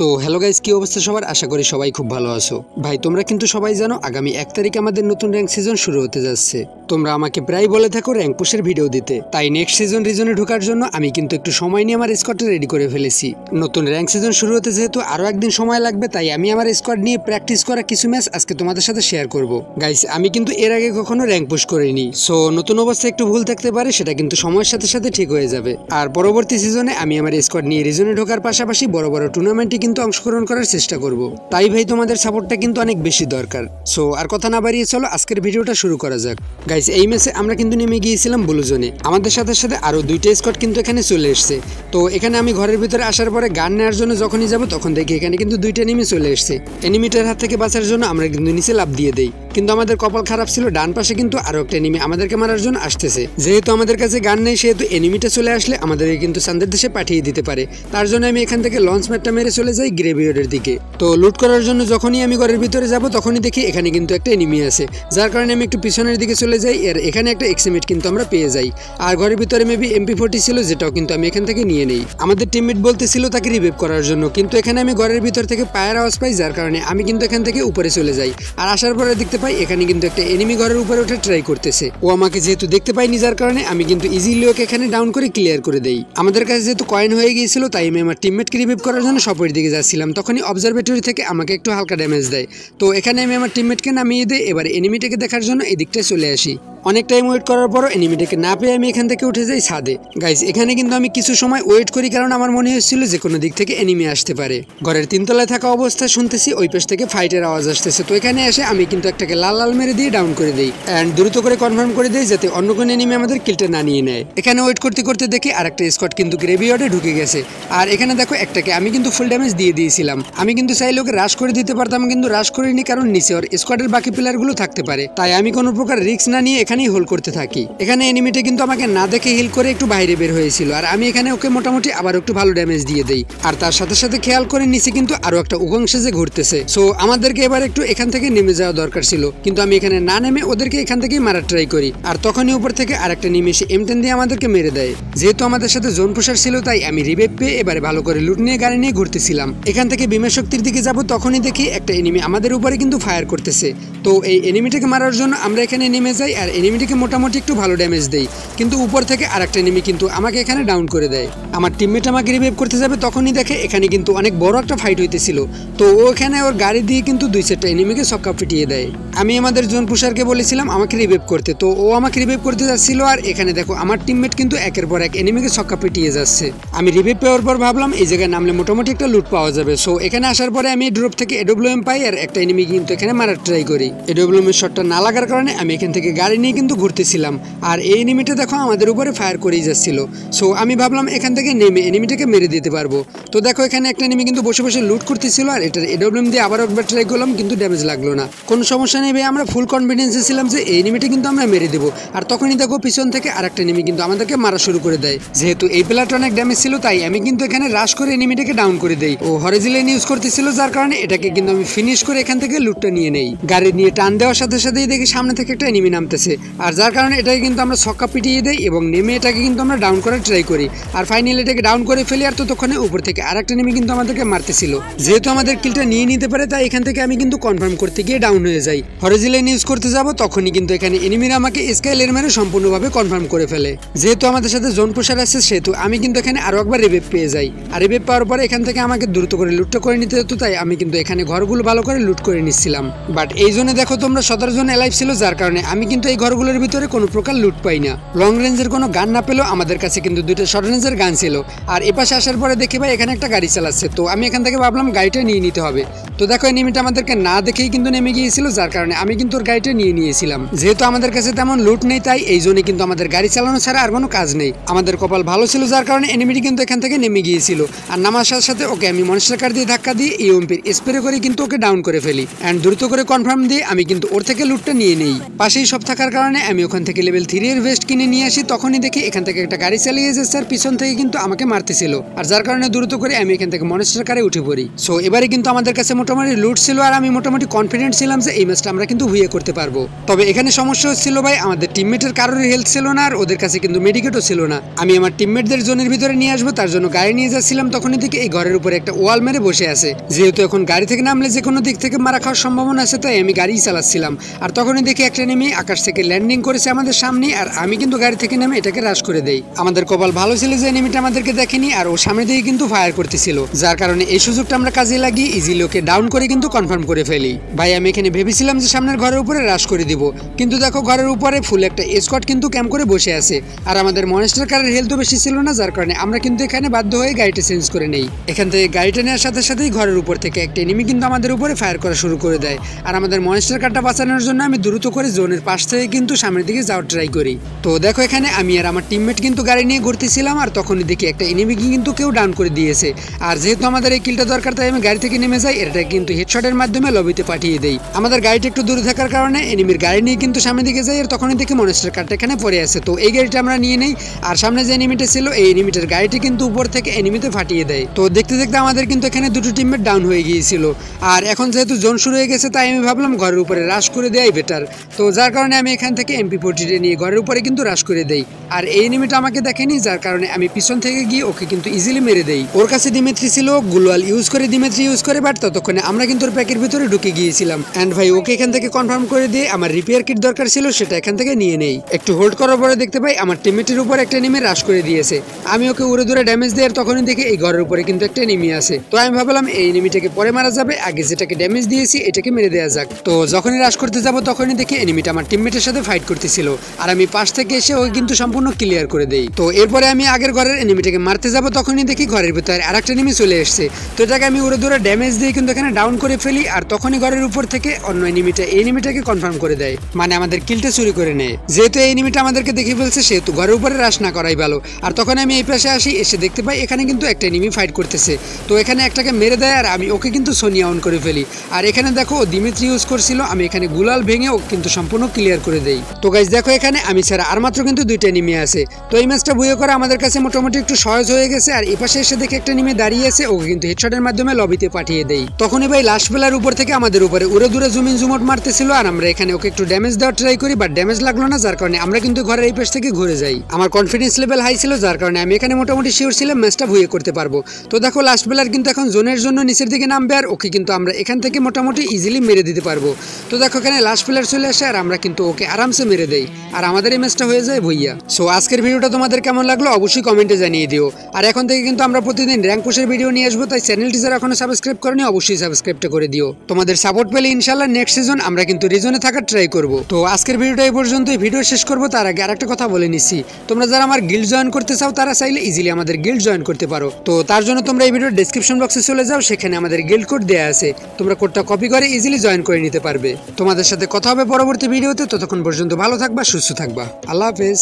তো hello guys কী অবস্থা সবার আশা করি সবাই খুব ভালো আছো ভাই তোমরা কিন্তু সবাই জানো আগামী এক তারিখে আমাদের নতুন র্যাঙ্ক সিজন শুরু হতে যাচ্ছে তোমরা আমাকে প্রায় বলে থাকো র্যাঙ্ক পুশের ভিডিও দিতে তাই নেক্সট সিজন রিজনে ঢোকার জন্য আমি কিন্তু একটু সময় নিয়ে আমার স্কোয়াডটা রেডি করে ফেলেছি নতুন র্যাঙ্ক সিজন শুরু হতে যেহেতু আরও একদিন সময় লাগবে তাই আমি আমার স্কোয়াড নিয়ে প্র্যাকটিস করা কিছু ম্যাচ আজকে তোমাদের সাথে শেয়ার করব গাইস আমি কিন্তু এর আগে কখনো র্যাঙ্ক পুশ করিনি সো নতুন অবস্থায় একটু ভুল থাকতে পারে সেটা কিন্তু সময়ের সাথে সাথে ঠিক হয়ে যাবে আর পরবর্তী সিজনে আমি আমার স্কোয়াড নিয়ে রিজনে ঢোকার পাশাপাশি বড় বড় টুর্নামেন্টে কিন্তু অংশগ্রহণ করার চেষ্টা করব। তাই ভাই তোমাদের সাপোর্টটা কিন্তু অনেক বেশি দরকার সো আর কথা না বাড়িয়ে চলো আজকের ভিডিওটা শুরু করা যাক গাইজ এই ম্যাচে আমরা কিন্তু নেমে গিয়েছিলাম ব্লুজনে আমাদের সাথে সাথে আরও দুইটা স্কট কিন্তু এখানে চলে এসছে তো এখানে আমি ঘরের ভিতরে আসার পরে গান নেওয়ার জন্য যখনই যাব তখন দেখি এখানে কিন্তু দুইটা নেমে চলে এসছে এনিমিটার হাত থেকে বাঁচার জন্য আমরা কিন্তু নিচে লাভ দিয়ে দেই কিন্তু আমাদের কপাল খারাপ ছিল ডান পাশে কিন্তু আরো একটা এনিমি আমাদেরকে মারার জন্য আসতেছে যেহেতু আমাদের কাছে গান নেই সেহেতু এনিমিটা চলে আসলে আমাদেরকে কিন্তু সান্দের দেশে পাঠিয়ে দিতে পারে তার জন্য আমি এখান থেকে লঞ্চ ম্যাটটা মেরে চলে যাই গ্রেভিয়ার্ডের দিকে তো লুট করার জন্য যখনই আমি ঘরের ভিতরে যাব তখনই দেখি এখানে কিন্তু একটা এনিমি আছে যার কারণে আমি একটু পিছনের দিকে চলে যাই আর এখানে একটা এক্সিমেট কিন্তু আমরা পেয়ে যাই আর ঘরের ভিতরে মেবি এমপি ফোর্টি ছিল যেটাও কিন্তু আমি এখান থেকে নিয়ে নেই আমাদের টিমমেট বলতেছিল তাকে রিভেভ করার জন্য কিন্তু এখানে আমি ঘরের ভিতর থেকে পায়ের আওয়াজ পাই যার কারণে আমি কিন্তু এখান থেকে উপরে চলে যাই আর আসার পরে দেখতে পাই এখানে কিন্তু একটা এনিমি ঘরের উপরে ওঠে ট্রাই করতেছে ও আমাকে যেহেতু দেখতে পাইনি যার কারণে আমি কিন্তু ইজিলি ওকে এখানে ডাউন করে ক্লিয়ার করে দেই আমাদের কাছে যেহেতু কয়েন হয়ে গিয়েছিল তাই আমি আমার টিমমেটকে রিভিভ করার জন্য সপের দিকে যাচ্ছিলাম তখনই অবজারভেটরি থেকে আমাকে একটু হালকা ড্যামেজ দেয় তো এখানে আমি আমার টিমমেটকে নামিয়ে দেয় এবার এনিমিটাকে দেখার জন্য এদিকটায় চলে আসি অনেক টাইম ওয়েট করার পরও এনিমিটাকে না পেয়ে আমি এখান থেকে উঠে যাই ছাদে গাইজ এখানে কিন্তু আমি কিছু সময় ওয়েট করি কারণ আমার মনে হয়েছিল যে কোনো দিক থেকে এনিমি আসতে পারে ঘরের তিনতলায় থাকা অবস্থা শুনতেছি ওই পাশ থেকে ফাইটের আওয়াজ আসতেছে তো এখানে এসে আমি কিন্তু একটাকে লাল লাল মেরে দিয়ে ডাউন করে দিই অ্যান্ড দ্রুত করে কনফার্ম করে দিই যাতে অন্য কোনো এনিমি আমাদের কিলটা না নিয়ে নেয় এখানে ওয়েট করতে করতে দেখি আরেকটা স্কট কিন্তু গ্রেভিয়ার্ডে ঢুকে গেছে আর এখানে দেখো একটাকে আমি কিন্তু ফুল ড্যামেজ দিয়ে দিয়েছিলাম আমি কিন্তু চাই লোকে রাশ করে দিতে পারতাম কিন্তু রাশ করিনি কারণ নিচে ওর স্কোয়াডের বাকি প্লেয়ারগুলো থাকতে পারে তাই আমি কোনো প্রকার রিস্ক না নিয়ে এখানে এখানেই হোল করতে থাকি এখানে এনিমিটে কিন্তু আমাকে না দেখে হিল করে একটু বাইরে বের হয়েছিল আর আমি এখানে ওকে মোটামুটি আবার একটু ভালো ড্যামেজ দিয়ে দেই আর তার সাথে সাথে খেয়াল করে নিচে কিন্তু আরো একটা উগাংশে যে ঘুরতেছে সো আমাদেরকে এবার একটু এখান থেকে নেমে যাওয়া দরকার ছিল কিন্তু আমি এখানে না নেমে ওদেরকে এখান থেকেই মারার ট্রাই করি আর তখনই উপর থেকে আর আরেকটা নিমেষে এমটেন দিয়ে আমাদেরকে মেরে দেয় যেহেতু আমাদের সাথে জোন পোষার ছিল তাই আমি রিবেপ পেয়ে এবারে ভালো করে লুট নিয়ে গাড়ি নিয়ে ঘুরতেছিলাম এখান থেকে বিমা শক্তির দিকে যাব তখনই দেখি একটা এনিমি আমাদের উপরে কিন্তু ফায়ার করতেছে তো এই এনিমিটাকে মারার জন্য আমরা এখানে নেমে যাই আর এনিমিটিকে মোটামুটি একটু ভালো ড্যামেজ দেয় কিন্তু উপর থেকে আর একটা এনিমি কিন্তু আমাকে এখানে ডাউন করে দেয় আমার টিমমেট আমাকে রিভাইভ করতে যাবে তখনই দেখে এখানে কিন্তু অনেক বড় একটা ফাইট হইতেছিল তো ও এখানে ওর গাড়ি দিয়ে কিন্তু দুই চারটা এনিমিকে সবকা ফিটিয়ে দেয় আমি আমাদের জোন পুষারকে বলেছিলাম আমাকে রিভাইভ করতে তো ও আমাকে রিভাইভ করতে যাচ্ছিল আর এখানে দেখো আমার টিমমেট কিন্তু একের পর এক এনিমিকে সক্কা পিটিয়ে যাচ্ছে আমি রিভাইভ পাওয়ার পর ভাবলাম এই জায়গায় নামলে মোটামুটি একটা লুট পাওয়া যাবে সো এখানে আসার পরে আমি ড্রপ থেকে এডব্লিউএম পাই আর একটা এনিমি কিন্তু এখানে মারার ট্রাই করি এডব্লিউএম শটটা না লাগার কারণে আমি এখান থেকে গাড়ি নিয়ে কিন্তু ঘুরতেছিলাম আর এই এনিমিটা দেখো আমাদের উপরে ফায়ার করেই যাচ্ছিল সো আমি ভাবলাম এখান থেকে নেমে এনিমিটাকে মেরে দিতে পারবো তো দেখো এখানে একটা এনিমি কিন্তু বসে বসে লুট করতেছিল আর এটার এডব্লিউএম দিয়ে আবার একবার ট্রাই করলাম কিন্তু ড্যামেজ লাগলো না কোনো সমস্যা নেই আমরা ফুল কনফিডেন্সে ছিলাম যে এই এনিমিটা কিন্তু আমরা মেরে দেবো আর তখনই দেখো পিছন থেকে আর একটা এনিমি কিন্তু আমাদেরকে মারা শুরু করে দেয় যেহেতু এই প্লেয়ারটা অনেক ড্যামেজ ছিল তাই আমি কিন্তু এখানে রাশ করে এনিমিটাকে ডাউন করে দেই ও হরেজিলেন ইউজ করতেছিল যার কারণে এটাকে কিন্তু আমি ফিনিশ করে এখান থেকে লুটটা নিয়ে নেই গাড়ি নিয়ে টান দেওয়ার সাথে সাথেই দেখি সামনে থেকে একটা এনিমি নামতেছে আর যার কারণে এটাকে কিন্তু আমরা ছক্কা পিটিয়ে দিই এবং নেমে এটাকে কিন্তু আমরা ডাউন করার ট্রাই করি আর ফাইনালি এটাকে ডাউন করে ফেলি আর ততক্ষণে উপর থেকে আর একটা নেমে কিন্তু আমাদেরকে মারতেছিল যেহেতু আমাদের কিলটা নিয়ে নিতে পারে তাই এখান থেকে আমি কিন্তু কনফার্ম করতে গিয়ে ডাউন হয়ে যাই হরিজিলেন ইউজ করতে যাব তখনই কিন্তু এখানে এনিমিরা আমাকে স্কাইলের মেরে সম্পূর্ণভাবে কনফার্ম করে ফেলে যেহেতু আমাদের সাথে জোন প্রসার আছে সেহেতু আমি কিন্তু এখানে আরও একবার রেবেপ পেয়ে যাই আর রেবেপ পাওয়ার পরে এখান থেকে আমাকে দ্রুত করে লুটটা করে নিতে হতো তাই আমি কিন্তু এখানে ঘরগুলো ভালো করে লুট করে নিচ্ছিলাম বাট এই জন্য দেখো তোমরা সতেরো জন এলাইভ ছিল যার কারণে আমি কিন্তু এই ঘরগুলোর ভিতরে কোনো প্রকার লুট পাই না লং রেঞ্জের কোনো গান না পেলেও আমাদের কাছে কিন্তু দুটো শর্ট রেঞ্জের গান ছিল আর এপাশে আসার পরে দেখি ভাই এখানে একটা গাড়ি চালাচ্ছে তো আমি এখান থেকে ভাবলাম গাড়িটা নিয়ে নিতে হবে তো দেখো এই এনিমিটা আমাদেরকে না দেখেই কিন্তু নেমে গিয়েছিল যার কারণে আমি কিন্তু ওর গাড়িটা নিয়ে নিয়েছিলাম যেহেতু আমাদের কাছে তেমন লুট নেই তাই এই জন্য কিন্তু আমাদের গাড়ি চালানো ছাড়া আর কোনো কাজ নেই আমাদের কপাল ভালো ছিল যার কারণে এনিমিটি কিন্তু এখান থেকে নেমে গিয়েছিল আর নামার সাথে সাথে ওকে আমি মনস্টার দিয়ে ধাক্কা দিয়ে এই ইউএমপির স্প্রে করে কিন্তু ওকে ডাউন করে ফেলি অ্যান্ড দ্রুত করে কনফার্ম দিয়ে আমি কিন্তু ওর থেকে লুটটা নিয়ে নেই পাশেই সব থাকার কারণে আমি ওখান থেকে লেভেল থ্রি এর ভেস্ট কিনে নিয়ে আসি তখনই দেখি এখান থেকে একটা গাড়ি চালিয়ে এসে স্যার পিছন থেকে কিন্তু আমাকে মারতেছিল আর যার কারণে দ্রুত করে আমি এখান থেকে মনেস্টার কারে উঠে পড়ি সো এবারে কিন্তু আমাদের কাছে মোটামুটি লুট ছিল আর আমি মোটামুটি কনফিডেন্ট ছিলাম যে এই ম্যাচটা আমরা কিন্তু হুয়ে করতে পারবো তবে এখানে সমস্যা হচ্ছিল ভাই আমাদের টিমমেটের কারোর হেলথ ছিল না আর ওদের কাছে কিন্তু মেডিকেটও ছিল না আমি আমার টিমমেটদের জোনের ভিতরে নিয়ে আসবো তার জন্য গাড়ি নিয়ে যাচ্ছিলাম তখনই দেখি এই ঘরের উপরে একটা ওয়াল মেরে বসে আছে যেহেতু এখন গাড়ি থেকে নামলে যে কোনো দিক থেকে মারা খাওয়ার সম্ভাবনা আছে তাই আমি গাড়ি চালাচ্ছিলাম আর তখনই দেখি একটা নেমে আকাশ থেকে ল্যান্ডিং করেছে আমাদের সামনে আর আমি কিন্তু গাড়ি থেকে নেমে এটাকে হ্রাস করে দেই আমাদের কপাল ভালো ছিল যে এনিমিটা আমাদেরকে দেখেনি আর ও সামনে দিয়ে কিন্তু ফায়ার করতেছিল যার কারণে এই সুযোগটা আমরা কাজে লাগিয়ে ইজিলোকে ডাউন করে কিন্তু কনফার্ম করে ফেলি ভাই আমি এখানে ভেবেছিলাম যে সামনের ঘরের উপরে হ্রাস করে দিব কিন্তু দেখো ঘরের উপরে ফুল একটা স্কট কিন্তু ক্যাম্প করে বসে আছে আর আমাদের মনেস্টার কারের হেলথও বেশি ছিল না যার কারণে আমরা কিন্তু এখানে বাধ্য হয়ে গাড়িটা চেঞ্জ করে নেই এখান থেকে গাড়িটা নেওয়ার সাথে সাথেই ঘরের উপর থেকে একটা এনিমি কিন্তু আমাদের উপরে ফায়ার করা শুরু করে দেয় আর আমাদের মনেস্টার কারটা বাঁচানোর জন্য আমি দ্রুত করে জোনের পাশ থেকে কিন্তু সামনের দিকে যাওয়ার ট্রাই করি তো দেখো এখানে আমি আর আমার টিমমেট কিন্তু গাড়ি নিয়ে ঘুরতেছিলাম আর তখনই দেখি একটা এনিমিকে কিন্তু কেউ ডাউন করে দিয়েছে আর যেহেতু আমাদের এই কিলটা দরকার তাই আমি গাড়ি থেকে নেমে যাই এটা কিন্তু হেডশটের মাধ্যমে লবিতে পাঠিয়ে দেই আমাদের গাড়িটা একটু দূরে থাকার কারণে এনিমির গাড়ি নিয়ে কিন্তু সামনের দিকে যাই আর তখনই দেখি মনেস্টার কারটা এখানে পড়ে আছে তো এই গাড়িটা আমরা নিয়ে নেই আর সামনে যে এনিমিটা ছিল এই এনিমিটার গাড়িটি কিন্তু উপর থেকে এনিমিতে ফাটিয়ে দেয় তো দেখতে দেখতে আমাদের কিন্তু এখানে দুটো টিমমেট ডাউন হয়ে গিয়েছিল আর এখন যেহেতু জোন শুরু হয়ে গেছে তাই আমি ভাবলাম ঘরের উপরে রাশ করে দেয়াই বেটার তো যার কারণে আমি এখান থেকে এমপি ফোরটিটা নিয়ে ঘরের উপরে কিন্তু রাশ করে দেয় আর এই নিমিটা আমাকে দেখেনি যার কারণে আমি পিছন থেকে গিয়ে ওকে কিন্তু ইজিলি মেরে দেই ওর কাছে দিমেত্রি ছিল গুলওয়াল ইউজ করে দিমেত্রি ইউজ করে বাট ততক্ষণে আমরা কিন্তু ওর প্যাকের ভিতরে ঢুকে গিয়েছিলাম অ্যান্ড ভাই ওকে এখান থেকে কনফার্ম করে দিয়ে আমার রিপেয়ার কিট দরকার ছিল সেটা এখান থেকে নিয়ে নেই একটু হোল্ড করার পরে দেখতে পাই আমার টিমেটের উপর একটা নিমে রাশ করে দিয়েছে আমি ওকে উড়ে দূরে ড্যামেজ দেয় আর তখনই দেখি এই ঘরের উপরে কিন্তু একটা নিমি আছে তো আমি ভাবলাম এই নিমিটাকে পরে মারা যাবে আগে যেটাকে ড্যামেজ দিয়েছি এটাকে মেরে দেওয়া যাক তো যখনই রাশ করতে যাব তখনই দেখি এনিমিটা আমার টিমমেটের সাথে ফাইট করতেছিল আর আমি পাশ থেকে এসে ওকে কিন্তু সম্পূর্ণ ক্লিয়ার করে দেই তো এরপরে আমি আগের ঘরের এনিমিটাকে মারতে যাবো তখনই দেখি ঘরের ভিতরে আর একটা এনিমি চলে এসছে তো এটাকে আমি উড়ে ধরে ড্যামেজ দিয়ে কিন্তু এখানে ডাউন করে ফেলি আর তখনই ঘরের উপর থেকে অন্য এনিমিটা এনিমিটাকে কনফার্ম করে দেয় মানে আমাদের কিলটা চুরি করে নেয় যেহেতু এই এনিমিটা আমাদেরকে দেখে ফেলছে সেহেতু ঘরের উপরে রাশ না করাই ভালো আর তখন আমি এই পাশে আসি এসে দেখতে পাই এখানে কিন্তু একটা এনিমি ফাইট করতেছে তো এখানে একটাকে মেরে দেয় আর আমি ওকে কিন্তু সোনিয়া অন করে ফেলি আর এখানে দেখো দিমিত্রি ইউজ করছিল আমি এখানে গুলাল ভেঙে ও কিন্তু সম্পূর্ণ ক্লিয়ার করে দেই তো গাইজ দেখো এখানে আমি ছাড়া আর মাত্র কিন্তু দুইটা নিমে আছে তো এই ম্যাচটা বুয়ে করা আমাদের কাছে মোটামুটি একটু সহজ হয়ে গেছে আর এপাশে এসে দেখে একটা নিমে দাঁড়িয়ে আছে ওকে কিন্তু হেডশটের মাধ্যমে লবিতে পাঠিয়ে দেই তখনই ভাই লাস্ট বেলার উপর থেকে আমাদের উপরে উড়ে দূরে জুমিন জুমট মারতেছিল আর আমরা এখানে ওকে একটু ড্যামেজ দেওয়ার ট্রাই করি বাট ড্যামেজ লাগলো না যার কারণে আমরা কিন্তু ঘরের এই পাশ থেকে ঘুরে যাই আমার কনফিডেন্স লেভেল হাই ছিল যার কারণে আমি এখানে মোটামুটি শিওর ছিলাম ম্যাচটা ভুয়ে করতে পারবো তো দেখো লাস্ট বেলার কিন্তু এখন জোনের জন্য নিচের দিকে নামবে আর ওকে কিন্তু আমরা এখান থেকে মোটামুটি ইজিলি মেরে দিতে পারবো তো দেখো এখানে লাস্ট প্লেয়ার চলে আসে আর আমরা কিন্তু ওকে আরামসে মেরে দেয় আর আমাদের এই ম্যাচটা হয়ে যায় ভইয়া সো আজকের ভিডিওটা তোমাদের কেমন লাগলো অবশ্যই কমেন্টে জানিয়ে দিও আর এখন থেকে কিন্তু আমরা প্রতিদিন র্যাঙ্ক পুশের ভিডিও নিয়ে আসবো তাই চ্যানেলটি যারা এখনো সাবস্ক্রাইব করেনি অবশ্যই সাবস্ক্রাইবটা করে দিও তোমাদের সাপোর্ট পেলে ইনশাল্লাহ নেক্সট সিজন আমরা কিন্তু রিজনে থাকার ট্রাই করব তো আজকের ভিডিওটা এই পর্যন্তই ভিডিও শেষ করবো তার আগে আরেকটা কথা বলে নিচ্ছি তোমরা যারা আমার গিল্ড জয়েন করতে চাও তারা চাইলে ইজিলি আমাদের গিল্ড জয়েন করতে পারো তো তার জন্য তোমরা এই ভিডিওর ডিসক্রিপশন বক্সে চলে যাও সেখানে আমাদের গিল্ড কোড দেওয়া আছে তোমরা কোডটা কপি করে ইজিলি জয়েন করে নিতে পারবে তোমাদের সাথে কথা হবে পরবর্তী ভিডিওতে ততক্ষণ পর্যন্ত ভালো থাকবা সুস্থ থাকবা আল্লাহ হাফেজ